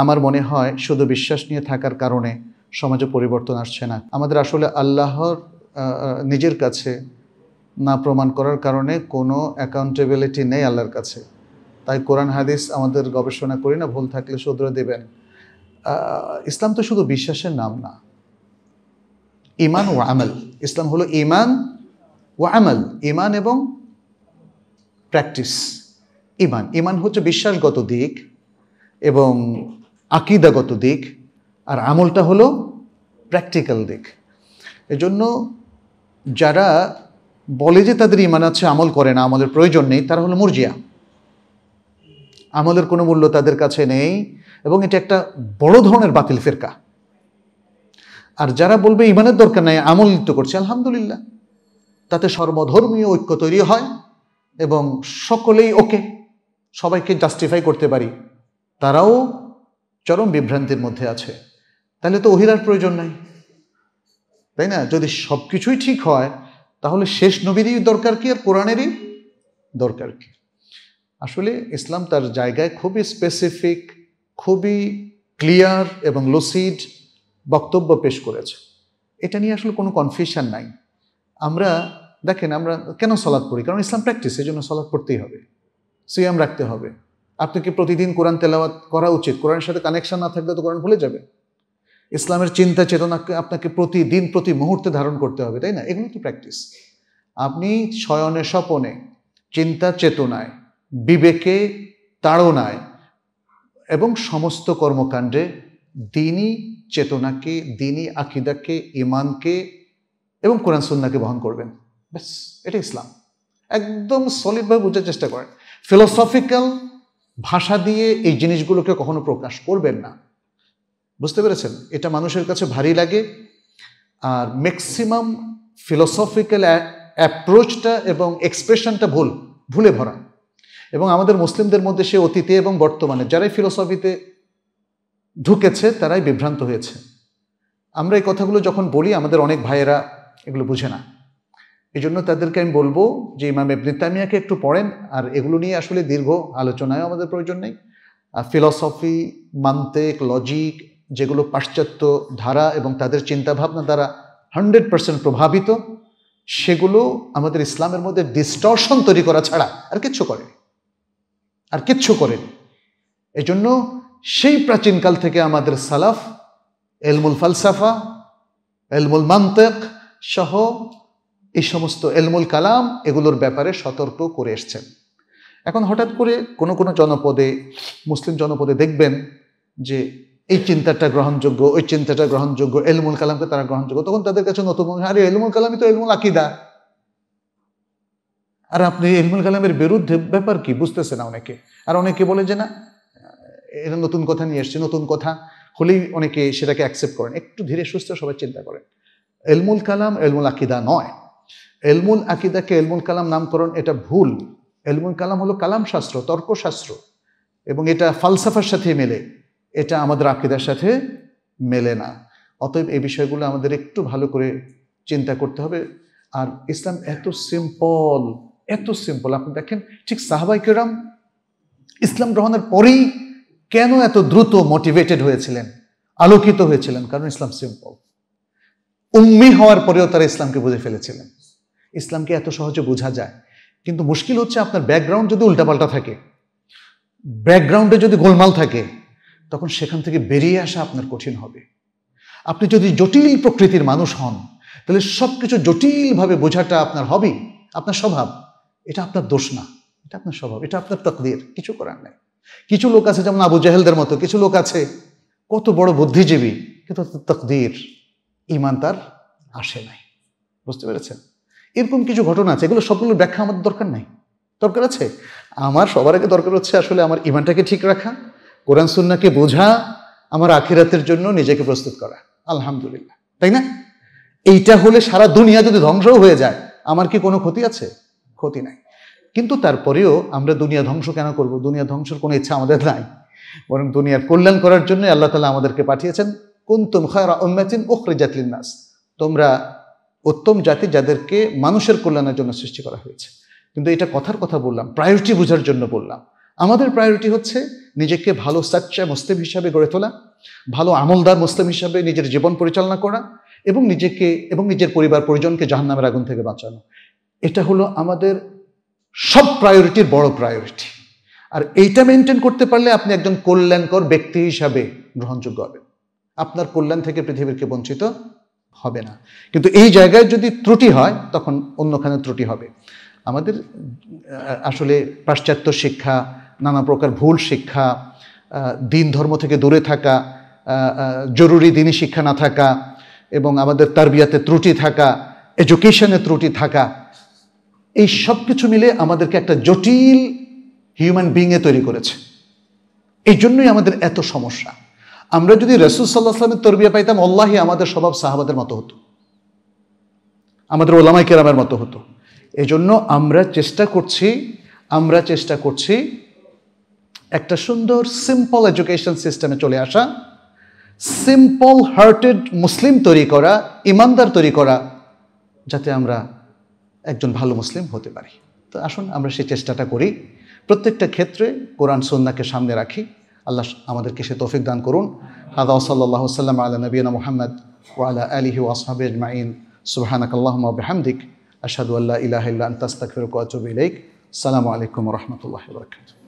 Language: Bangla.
আমার মনে হয় শুধু বিশ্বাস নিয়ে থাকার কারণে সমাজে পরিবর্তন আসছে না আমাদের আসলে আল্লাহর নিজের কাছে না প্রমাণ করার কারণে কোনো অ্যাকাউন্টেবিলিটি নেই আল্লাহর কাছে তাই কোরআন হাদিস আমাদের গবেষণা করি না ভুল থাকলে শুধরে দেবেন ইসলাম তো শুধু বিশ্বাসের নাম না ইমান ও আমল ইসলাম হলো ইমান ও আমল ইমান এবং প্র্যাকটিস ইমান ইমান হচ্ছে বিশ্বাসগত দিক এবং আকিদাগত দিক আর আমলটা হলো প্র্যাকটিক্যাল দিক এজন্য যারা বলে যে তাদের ইমান আছে আমল করে না আমলের প্রয়োজন নেই তারা হলো মুরজিয়া আমলের কোনো মূল্য তাদের কাছে নেই এবং এটা একটা বড় ধরনের বাতিল ফেরকা আর যারা বলবে ইমানের দরকার নাই আমল তো করছে আলহামদুলিল্লাহ তাতে সর্বধর্মীয় ঐক্য তৈরি হয় এবং সকলেই ওকে সবাইকে জাস্টিফাই করতে পারি তারাও চরম বিভ্রান্তির মধ্যে আছে তাহলে তো ওহিরার প্রয়োজন নাই তাই না যদি সব কিছুই ঠিক হয় তাহলে শেষ নবীরই দরকার কি আর কোরআনেরই দরকার কি আসলে ইসলাম তার জায়গায় খুবই স্পেসিফিক খুবই ক্লিয়ার এবং লুসিড বক্তব্য পেশ করেছে এটা নিয়ে আসলে কোনো কনফিউশন নাই আমরা দেখেন আমরা কেন সলাদ পড়ি কারণ ইসলাম প্র্যাকটিস এই জন্য সলাদ পড়তেই হবে সিয়াম রাখতে হবে আপনি কি প্রতিদিন কোরআন তেলাওয়াত করা উচিত কোরআনের সাথে কানেকশন না থাকলে তো কোরআন ভুলে যাবে ইসলামের চিন্তা চেতনাকে আপনাকে প্রতিদিন প্রতি মুহূর্তে ধারণ করতে হবে তাই না এগুলো তো প্র্যাকটিস আপনি শয়নে স্বপনে চিন্তা চেতনায় বিবেকে তাড়নায় এবং সমস্ত কর্মকাণ্ডে দিনই চেতনাকে দিনই আকিদাকে ইমানকে এবং কোরআন সুন্নাকে বহন করবেন ব্যাস এটা ইসলাম একদম সলিডভাবে বোঝার চেষ্টা করেন ফিলোসফিক্যাল ভাষা দিয়ে এই জিনিসগুলোকে কখনো প্রকাশ করবেন না বুঝতে পেরেছেন এটা মানুষের কাছে ভারী লাগে আর ম্যাক্সিমাম ফিলোসফিক্যাল অ্যাপ্রোচটা এবং এক্সপ্রেশনটা ভুল ভুলে ভরা এবং আমাদের মুসলিমদের মধ্যে সে অতীতে এবং বর্তমানে যারাই ফিলোসফিতে ঢুকেছে তারাই বিভ্রান্ত হয়েছে আমরা এই কথাগুলো যখন বলি আমাদের অনেক ভাইয়েরা এগুলো বুঝে না এই জন্য তাদেরকে আমি বলবো যে ইমাম এবনে তামিয়াকে একটু পড়েন আর এগুলো নিয়ে আসলে দীর্ঘ আলোচনায় আমাদের প্রয়োজন নেই ফিলসফি মান্তেক লজিক যেগুলো পাশ্চাত্য ধারা এবং তাদের চিন্তাভাবনা দ্বারা হান্ড্রেড পার্সেন্ট প্রভাবিত সেগুলো আমাদের ইসলামের মধ্যে ডিস্টর্শন তৈরি করা ছাড়া আর কিচ্ছু করে আর কিচ্ছু এই এজন্য সেই প্রাচীনকাল থেকে আমাদের সালাফ এলমুল ফালসাফা এলমুল মান্তেক সহ এই সমস্ত এলমুল কালাম এগুলোর ব্যাপারে সতর্ক করে এসছেন এখন হঠাৎ করে কোনো কোনো জনপদে মুসলিম জনপদে দেখবেন যে এই চিন্তাটা গ্রহণযোগ্য ওই চিন্তাটা গ্রহণযোগ্য এলমুল কালামকে তারা গ্রহণযোগ্য তখন তাদের কাছে নতুন আরে এলমুল কালামই তো এলমুল আকিদা আর আপনি এলমুল কালামের বিরুদ্ধে ব্যাপার কি বুঝতেছে না অনেকে আর অনেকে বলে যে না এটা নতুন কথা নিয়ে এসছে নতুন কথা হলেই অনেকে সেটাকে অ্যাকসেপ্ট করেন একটু ধীরে সুস্থ সবাই চিন্তা করেন এলমুল কালাম এলমুল আকিদা নয় এলমুল আকিদাকে এলমুল কালাম নামকরণ এটা ভুল এলমুল কালাম হলো কালাম শাস্ত্র তর্কশাস্ত্র এবং এটা ফালসাফার সাথে মেলে এটা আমাদের আকিদার সাথে মেলে না অতএব এই বিষয়গুলো আমাদের একটু ভালো করে চিন্তা করতে হবে আর ইসলাম এত সিম্পল এত সিম্পল আপনি দেখেন ঠিক সাহাবাই কেরাম ইসলাম গ্রহণের পরেই কেন এত দ্রুত মোটিভেটেড হয়েছিলেন আলোকিত হয়েছিলেন কারণ ইসলাম সিম্পল উম্মি হওয়ার পরেও তারা ইসলামকে বুঝে ফেলেছিলেন ইসলামকে এত সহজে বোঝা যায় কিন্তু মুশকিল হচ্ছে আপনার ব্যাকগ্রাউন্ড যদি উল্টাপাল্টা থাকে ব্যাকগ্রাউন্ডে যদি গোলমাল থাকে তখন সেখান থেকে বেরিয়ে আসা আপনার কঠিন হবে আপনি যদি জটিল প্রকৃতির মানুষ হন তাহলে সব কিছু জটিলভাবে বোঝাটা আপনার হবে আপনার স্বভাব এটা আপনার দোষ না এটা আপনার স্বভাব এটা আপনার তকদির কিছু করার নাই কিছু লোক আছে যেমন আবু জাহেলদের মতো কিছু লোক আছে কত বড় বুদ্ধিজীবী কিন্তু তকদির ইমান তার আসে নাই বুঝতে পেরেছেন এরকম কিছু ঘটনা আছে এগুলো সবগুলোর ব্যাখ্যা আমাদের দরকার নাই দরকার আছে আমার সবার আগে দরকার হচ্ছে আসলে আমার ইমানটাকে ঠিক রাখা কোরআন সুন্নাকে বোঝা আমার আখিরাতের জন্য নিজেকে প্রস্তুত করা আলহামদুলিল্লাহ তাই না এইটা হলে সারা দুনিয়া যদি ধ্বংসও হয়ে যায় আমার কি কোনো ক্ষতি আছে ক্ষতি নাই কিন্তু তারপরেও আমরা দুনিয়া ধ্বংস কেন করব দুনিয়া ধ্বংসের কোনো ইচ্ছা আমাদের নাই বরং দুনিয়ার কল্যাণ করার জন্য আল্লাহ তালা আমাদেরকে পাঠিয়েছেন কুন্তুম খায়রা উম্মাতিন ওখরে জাতলিন নাস তোমরা উত্তম জাতি যাদেরকে মানুষের কল্যাণের জন্য সৃষ্টি করা হয়েছে কিন্তু এটা কথার কথা বললাম প্রায়োরিটি বোঝার জন্য বললাম আমাদের প্রায়োরিটি হচ্ছে নিজেকে ভালো সাচ্চা মুসলিম হিসাবে গড়ে তোলা ভালো আমলদার মুসলিম হিসাবে নিজের জীবন পরিচালনা করা এবং নিজেকে এবং নিজের পরিবার পরিজনকে জাহান্নামের আগুন থেকে বাঁচানো এটা হলো আমাদের সব প্রায়োরিটির বড় প্রায়োরিটি আর এইটা মেনটেন করতে পারলে আপনি একজন কল্যাণকর ব্যক্তি হিসাবে গ্রহণযোগ্য হবেন আপনার কল্যাণ থেকে পৃথিবীরকে বঞ্চিত হবে না কিন্তু এই জায়গায় যদি ত্রুটি হয় তখন অন্যখানে ত্রুটি হবে আমাদের আসলে পাশ্চাত্য শিক্ষা নানা প্রকার ভুল শিক্ষা দিন ধর্ম থেকে দূরে থাকা জরুরি দিনই শিক্ষা না থাকা এবং আমাদের তারবিয়াতে ত্রুটি থাকা এডুকেশনে ত্রুটি থাকা এই সব কিছু মিলে আমাদেরকে একটা জটিল হিউম্যান বিংয়ে তৈরি করেছে এই জন্যই আমাদের এত সমস্যা আমরা যদি রসুল সাল্লাহ আসলামের তরবিয়া পাইতাম আল্লাহি আমাদের স্বভাব সাহাবাদের মতো হতো আমাদের ওলামাই কেরামের মতো হতো এজন্য আমরা চেষ্টা করছি আমরা চেষ্টা করছি একটা সুন্দর সিম্পল এডুকেশন সিস্টেমে চলে আসা সিম্পল হার্টেড মুসলিম তৈরি করা ইমানদার তৈরি করা যাতে আমরা একজন ভালো মুসলিম হতে পারি তো আসুন আমরা সেই চেষ্টাটা করি প্রত্যেকটা ক্ষেত্রে কোরআন সন্নাকে সামনে রাখি আল্লাহ আমাদেরকে সে তৌফিক দান করুন হাদা সাল্লাল্লাহু সাল্লাম আলা মুহাম্মদ ওয়া আলা আলিহি ওয়া ওয়াসহাবে মাইন সুবাহানাক ওয়া বিহামদিক আশহাদু আল্লা ইলাহা ইল্লা আনতা আস্তাগফিরুকা ওয়া আতুবু ইলাইক আসসালামু আলাইকুম ওয়া রাহমাতুল্লাহি ওয়া বারাকাতুহু